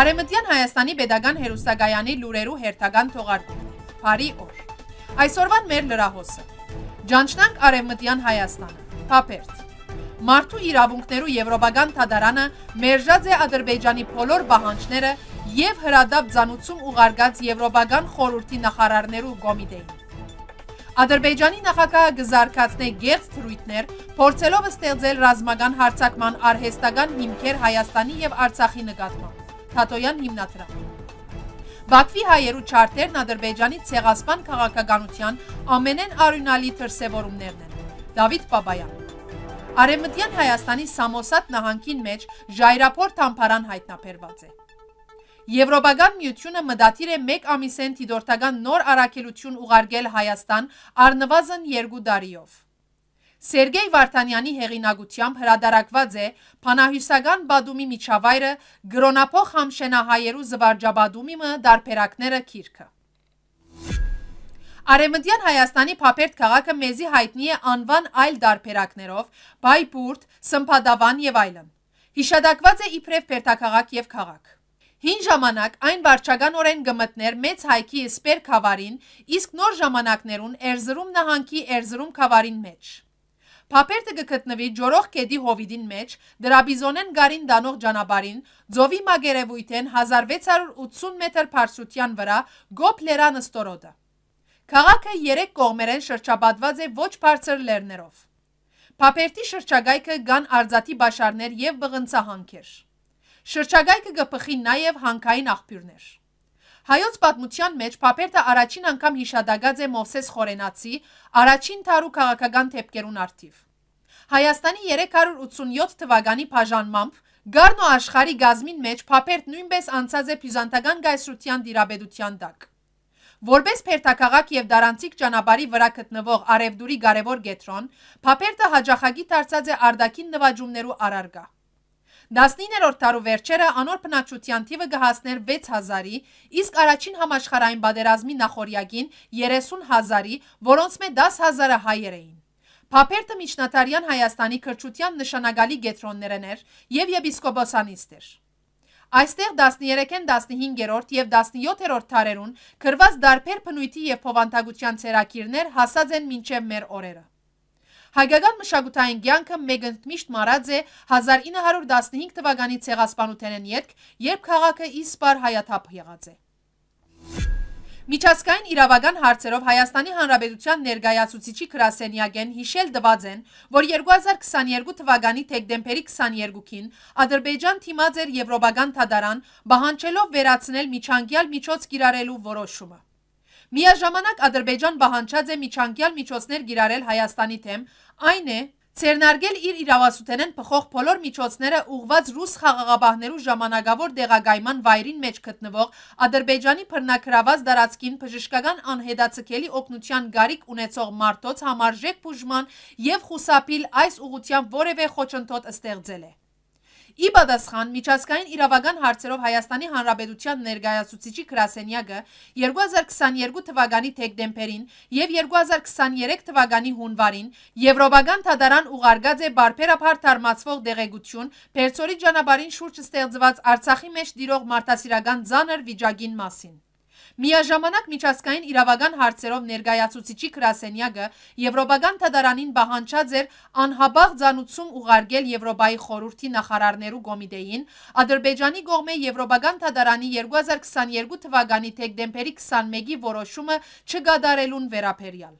Արեմտյան Հայաստանի Պետական Հերուստագայանի լուրերու հերթական թողարկումն է։ Բարի օր։ Այսօրվան մեր լրահոսը։ Ջանչնանք Արեմտյան Հայաստանը։ Փապերտ։ Մարդու իրավունքներու եվրոպական թադարանը մերժած է Ադրբեջանի բոլոր բանջները եւ հրադադ ցանուցում ուղարկած եվրոպական խորհրդի նախարարներու կոմիտեին։ Ադրբեջանի նախագահը գզարկացնե գերց թրույթներ, փորձելով ստեղծել ռազմական հարցակման արհեստական հիմքեր Հայաստանի եւ Արցախի նկատմամբ։ Թատոյան հիմնադրամ։ Բաքվի հայերու չարտերն Ադրբեջանի ցեղասպան քաղաքականության ամենեն արյունալի դրսևորումներն են։ Դավիթ Բաբայան։ Արեմտյան Հայաստանի Սամոսատ նահանգին մեջ ժայռապոր թամփարան հայտնաբերված է։ Եվրոպական միությունը մտադիր է 1 ամիսեն դիտորդական նոր առաքելություն ուղարկել Հայաստան առնվազն 2 դարիով։ Սերգեյ Վարդանյանի հեղինակությամբ հրադարակված է Փանահյուսական Բադումի միջավայրը գրոնապող համշենահայերու զվարճաբադումիմը դարբերակները քիրքը։ Արևմտյան Հայաստանի Փափերտ քաղաքը մեզի հայտնի է անվան այլ դարբերակներով՝ Բայբուրտ, Սմփադավան եւ այլն։ Հիշադակված է իբրև Պերտակաղաք եւ քաղաք։ Հին ժամանակ այն վարչականորեն գմտներ մեծ հայքի սպեր խավարին, իսկ նոր ժամանակներուն Էրզրում նահանգի Էրզրում խավարին մեջ։ Փապերտը կգտնվի Ջորող կեդի հովիդին մեջ, դրաբիզոնեն գարին դանող ճանապարհին, ծովի մագերևույթեն 1680 մետր բարձրության վրա գոփ լերան ստորոտը։ Քաղաքը երեք կողմերեն շրջապատված է ոչ բարձր լեռներով։ Փապերտի շրջագայքը կան արձատի բաշարներ եւ բղնցահանքեր։ Շրջագայքը գփխի նաեւ հանքային աղբյուրներ։ Հայոց պատմության մեջ Փապերտը առաջին անգամ հիշադակած է Մովսես Խորենացի առաջին թարու քաղաքական թեփկերուն արդիվ։ Հայաստանի 387 թվականի բաժանմամբ Գառն ու աշխարի գազմին մեջ Փապերտ նույնպես անցած է բյուզանդական գայսրության դիրաբեդության տակ։ Որպես Փերտակաղակ եւ Դարանցիկ ճանապարհի վրա գտնվող Արևդուրի կարևոր գետրոն, Փապերտը հաջախագի դարձած է արդակին նվաճումներու արարգա։ 19-րդ տարու վերջերը անոր բնակչության թիվը կհասներ 6000-ի, իսկ առաջին համաշխարհային պատերազմի նախորյակին 30000-ի, որոնց մե 10000-ը հայեր էին։ Փապերտը միջնատարյան Հայաստանի քրչության նշանակալի գետրոններն էր եւ եպիսկոպոսանիստ էր։ Այստեղ 13-ն 15-րդ եւ 17-րդ տարերուն գրված դարբեր բնույթի եւ փովանտագության ցերակիրներ հասած են մինչեւ մեր օրերը։ Հայկական մշակութային կյանքը մեկընդմիշտ մարած է 1915 թվականի ցեղասպանութենեն յետք, երբ քաղաքը իսպար հայաթափ եղած է։ Միջազգային իրավական հարցերով Հայաստանի Հանրապետության ներկայացուցիչի Կրասենյագեն հիշել դված են, որ 2022 թվականի թեկդեմբերի 22-ին Ադրբեջան թիմած էր եվրոպական թադարան, բահանջելով վերացնել միջանկյալ միջոց կիրառելու որոշումը։ Միաժամանակ Ադրբեջան բահանչած է միջանկյալ միջոցներ գիրարել Հայաստանի թեմ, այն է Ցերնարգել իր իրավասութենեն փխող բոլոր միջոցները ուղված ռուս խաղաղապահներու ժամանակավոր դեղագայման վայրին մեջ գտնվող Ադրբեջանի բռնակրաված դարածքին բժշկական անհետացկելի օգնության գարիք ունեցող մարդոց համարժեք բուժման եւ խուսափիլ այս ուղությամբ որևէ խոչընդոտ ստեղծել է։ Ի պատասխան միջազգային իրավական հարցերով Հայաստանի Հանրապետության ներկայացուցիչի Կրասենյակը 2022 թվականի դեկտեմբերին եւ 2023 թվականի հունվարին Եվրոպական դատարան ուղարկած է բարբերաբար դարմացվող դեղեցություն Պերցորի ճանապարհին շուրջ ստեղծված Արցախի մեջ դիրող մարդասիրական ցաներ վիճակին մասին։ Միաժամանակ միջազգային իրավական հարցերով ներկայացուցիչի Կրասենյակը Եվրոպական թադարանին բահանջած էր անհաբաղ ցանուցում ուղարկել Եվրոպայի խորհրդի նախարարներու կոմիտեին Ադրբեջանի կողմէ Եվրոպական թադարանի 2022 թվականի դեկտեմբերի 21-ի որոշումը չգադարելուն վերաբերյալ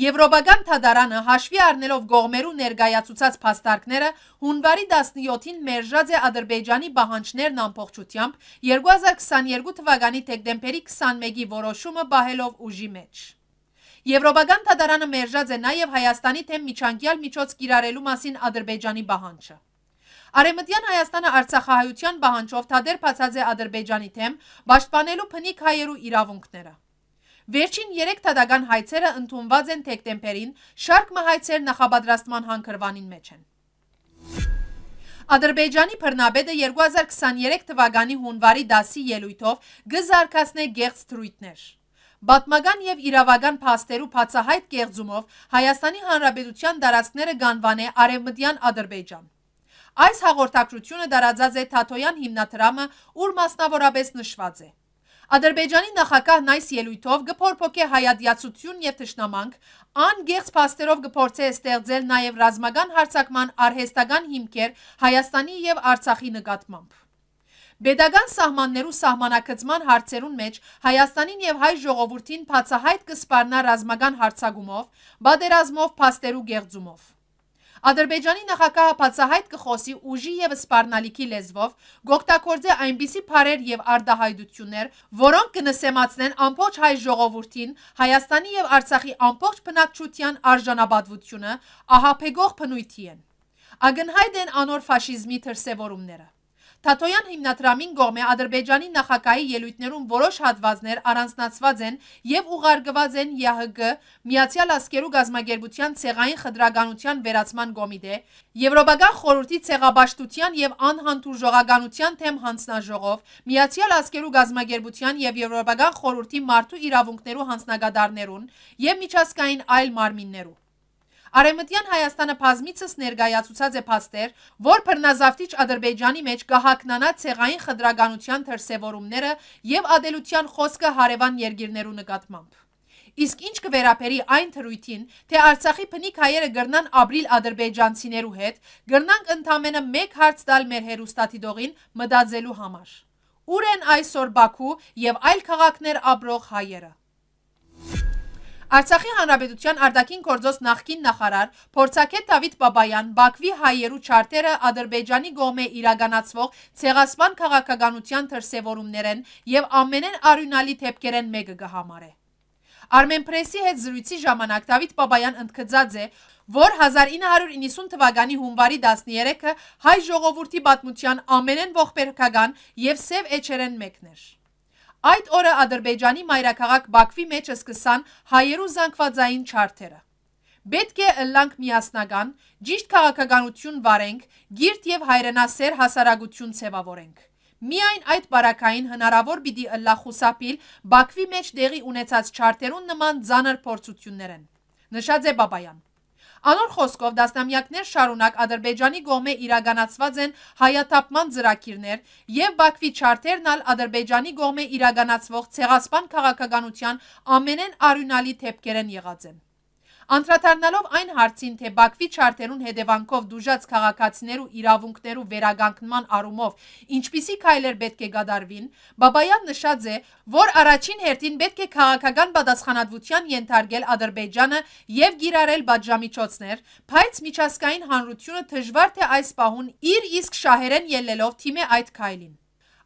Եվրոպական թադարանը հաշվի առնելով գողմերու ներգայացուցած փաստարկները հունվարի 17-ին մերժած է Ադրբեջանի բահանջներն ամբողջությամբ 2022 թվականի թեկտեմբերի 21-ի որոշումը բահելով ուժի մեջ։ Եվրոպական թադարանը մերժած է նաև Հայաստանի թեմ միջանկյալ միջոց կիրառելու մասին Ադրբեջանի բահանջը։ Արեմտյան Հայաստանը Արցախահայության բահանջով թադեր բացած է Ադրբեջանի թեմ, պաշտպանելու փնիկ հայերու իրավունքները։ Վերջին 3 թադական հայցերը ընդունված են թեկտեմբերին, շարքը հայցեր նախապատրաստման հանքրվանին մեջ են։ Ադրբեջանի բռնաբեդը 2023 թվականի հունվարի 10-ի ելույթով գզարկացնե գեղձ թրույթներ։ Պատմական եւ իրավական փաստերու բացահայտ կեղծումով Հայաստանի Հանրապետության տարածքները գանվանե արևմտյան Ադրբեջան։ Այս հաղորդակցությունը տարածած է Թաթոյան հիմնադրամը, ուր մասնավորապես նշված է։ Ադրբեջանի նախագահն այս ելույթով գփորփոքե հայադյացություն եւ ճշնամանք, անգեղծ փաստերով գփորձե ստեղծել նաեւ ռազմական հարցակման արհեստական հիմքեր Հայաստանի եւ Արցախի նկատմամբ։ Բեդագան սահմաններու սահմանակցման հարցերուն մեջ Հայաստանին եւ հայ ժողովրդին բացահայտ կսպառնա ռազմական հարցագումով, բادرազմով, փաստերու գեղձումով։ Ադրբեջանի նախագահը բացահայտ կխոսի ուժի եւ սպառնալիքի լեզվով, գօգտագործի այնպիսի բարեր եւ արդահայտություններ, որոնք կնսեմացնեն ամբողջ հայ ժողովրդին Հայաստանի եւ Արցախի ամբողջ բնակչության արժանապատվությունը ահապեգող բնույթի են։ Ագնհայտ են անոր ֆաշիզմի դրսևորումները։ Թաթոյան հիմնադրամին գողմ է Ադրբեջանի նախագահի ելույթներում որոշ հատվածներ առանձնացված են եւ ուղարկված են ԵԱՀԳ Միացյալ Ասկերու Գազագերբության ցեղային խտրականության վերացման կոմիտե, Եվրոպական խորհրդի ցեղաբաշխտության եւ անհանդուր ժողականության թեմ հանձնաժողով, Միացյալ Ասկերու Գազագերբության եւ Եվրոպական խորհրդի մարդու իրավունքներու հանձնագետարներուն եւ միջազգային այլ մարմիններու Արեմտյան Հայաստանը բազմիցս ներկայացուցած է փաստեր, որ բռնազավթիչ Ադրբեջանի մեջ կհակնանա ցեղային խտրականության դրսևորումները եւ ադելության խոսքը հարևան երկիրներու նկատմամբ։ Իսկ ինչ կվերապերի այն թրույթին, թե Արցախի փնիկ հայերը գրնան ապրիլ ադրբեջանցիներու հետ, գրնանք ընդամենը մեկ հարց տալ մեր հերոստատիդողին մտածելու համար։ Ուր են այսօր Բաքու եւ այլ քաղաքներ ապրող հայերը։ Արցախի Հանրապետության արտաքին գործոց նախկին նախարար Փորձակետ Դավիթ Բաբայան Բաքվի հայերու չարտերը Ադրբեջանի գողմե իրականացվող ցեղասպան քաղաքականության դրսևորումներ են եւ ամենեն արյունալի դեպքերեն մեկը կհամարե։ Armenpress-ի հետ զրույցի ժամանակ Դավիթ Բաբայան ընդգծած է, որ 1990 թվականի հունվարի 13-ը հայ ժողովրդի պատմության ամենեն ողբերգական եւ սև էջերեն մեկն էր։ Այդ օրը Ադրբեջանի մայրաքաղաք Բաքվի մեջ սկսան հայերու զանգվածային չարթերը։ Պետք է ըլլանք միասնական, ճիշտ քաղաքականություն վարենք, գիրտ եւ հայրենասեր հասարակություն ձևավորենք։ Միայն այդ բարակային հնարավոր պիտի ըլլախուսապիլ Բաքվի մեջ դեղի ունեցած չարթերուն նման ծանր փորձություններ են։ Նշած է Բաբայան։ Անոր խոսքով դասնամյակներ շարունակ Ադրբեջանի գողմե իրագանացված են հայաթափման ծրագիրներ եւ Բաքվի չարտերն ալ Ադրբեջանի գողմե իրագանացվող ցեղասպան քաղաքականության ամենեն արյունալի թեփքերն եղած են։ Անդրադառնալով այն հարցին, թե Բաքվի չարտերուն հետևանքով դուժած քաղաքացիներու իրավունքներու վերագանքման առումով ինչպիսի քայլեր պետք է գադարվին, Բաբայան նշած է, որ առաջին հերթին պետք է քաղաքական պատասխանատվության ենթարկել Ադրբեջանը եւ գիրառել բաժամիջոցներ, բայց միջազգային հանրությունը դժվար թե այս պահուն իր իսկ շահերեն ելնելով թիմի այդ քայլին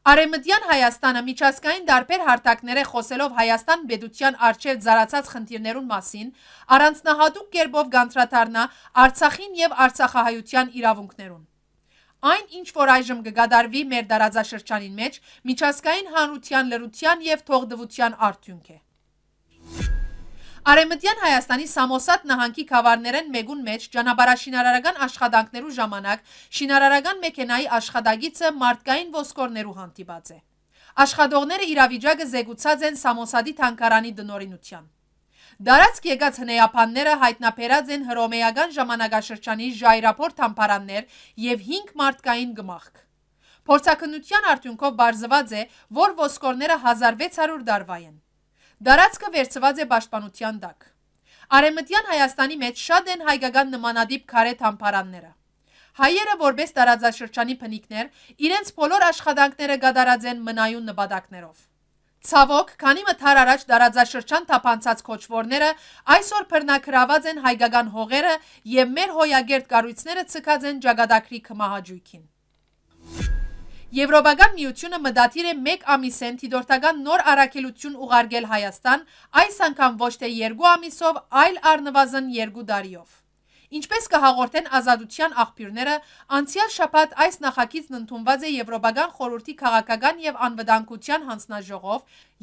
Արեմտյան Հայաստանը միջազգային դարբեր հարթակներ է խոսելով Հայաստան բեդության արջև զարացած խնդիրներուն մասին, առանցնահատուկ կերբով գանտրատարնա արցախին և արցախահայության իրավունքներուն։ Այն, ինչ որ այժմ գգադարվի մեր դարաձաշրջանին մեջ, միջազգային հանրության լրության և թողդվության արդյունք է։ Արեմտյան Հայաստանի Սամոսատ նահանգի կավարներեն մեգուն մեջ ճանաբարաշինարարական աշխատանքներու ժամանակ շինարարական մեկենայի աշխատագիցը մարդկային ոսկորներու հանդիպած է։ Աշխատողները իրավիճակը զեկուցած են Սամոսադի թանկարանի դնորինության։ Դարածք եկած հնեապանները հայտնաբերած են հրոմեական ժամանակաշրջանի ժայռափոր թամփարաններ եւ 5 մարդկային գմախք։ Փորձակնության արդյունքով բարձված է, որ ոսկորները 1600 դարվա են։ Դարածքը վերցված է պաշտպանության դակ։ Արեմտյան Հայաստանի մեջ շատ են հայկական նմանադիպ քարե թամփարանները։ Հայերը որպես տարածաշրջանի փնիկներ իրենց բոլոր աշխատանքները գդարած են մնայուն նպատակներով։ Ցավոք, քանի մթար առաջ դարաձաշրջան թափանցած կոչվորները այսօր բռնակրաված են հայկական հողերը եւ մեր հոյագերտ կառույցները ցկած են ճակատագրի կմահաճույքին։ Եվրոպական միությունը մտադիր է մեկ ամիսեն դիտորդական նոր առաքելություն ուղարկել Հայաստան, այս անգամ ոչ թե երկու ամիսով, այլ առնվազն երկու դարիով։ Ինչպես կհաղորդեն ազատության աղբյուրները, անցյալ շապատ այս նախակիցն ընդունված է Եվրոպական խորորդի կաղաքական և անվդանքության հանցնաժողով,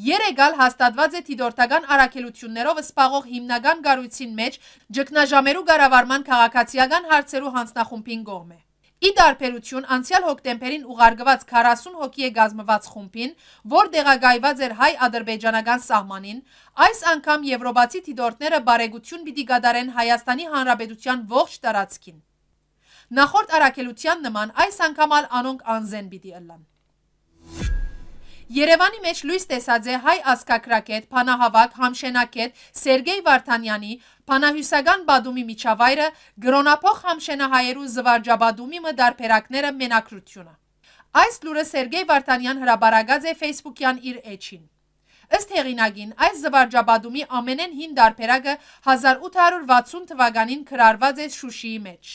երեգալ հաստատված է թիդորդական առակելություններով սպաղող հիմնական գարույցին մեջ ճգնաժամերու գարավարման կաղաքացիական հարցերու հանցնախումպին գողմ է։ Ի տարբերություն անցյալ հոկտեմբերին ուղարկված 40 հոգի է գազմված խումբին, որ տեղակայված էր հայ-ադրբեջանական սահմանին, այս անգամ եվրոպացի դիտորդները բարեգություն պիտի գադարեն Հայաստանի Հանրապետության ողջ տարածքին։ Նախորդ արակելության նման այս անգամ ալ անոնք անզեն պիտի ըլլան։ Երևանի մեջ լույս տեսած է հայ ասկակրակետ, փանահավաք, համշենակետ Սերգեյ Վարդանյանի Փանահյուսական բադումի միջավայրը գրոնապող համշենահայերու զվարճաբադումի մը դարբերակները մենակրությունը։ Այս լուրը Սերգեյ Վարդանյան հրաբարագած է Facebook-յան իր էջին։ Ըստ հեղինակին, այս զվարճաբադումի ամենեն հին դարբերակը 1860 թվականին քրարված է Շուշիի մեջ։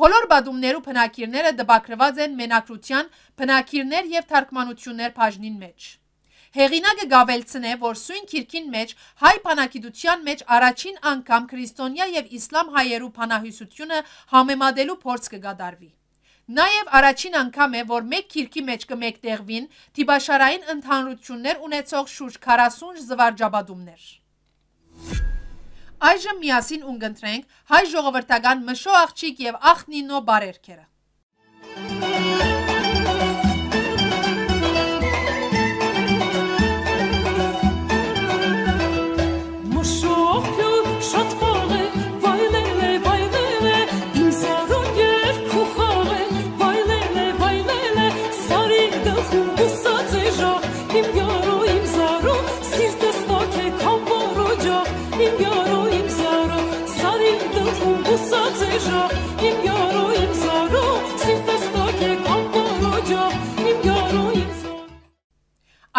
Բոլոր բադումներու բնակիրները դպակրված են մենակրության բնակիրներ եւ թարգմանություններ բաժնին մեջ։ Հեղինակը գավելցն է, որ սույն քիրքին մեջ հայ բանակիդության մեջ առաջին անգամ քրիստոնյա եւ իսլամ հայերու բանահյուսությունը համեմատելու փորձ կգադարվի։ Նաև առաջին անգամ է, որ մեկ քիրքի մեջ կմեկտեղվին տիբաշարային ընդհանրություններ ունեցող շուրջ 40 զվարճաբադումներ։ Այժմ միասին ունգընտրենք հայ ժողովրդական մշո աղջիկ եւ ախնինո բարերքերը։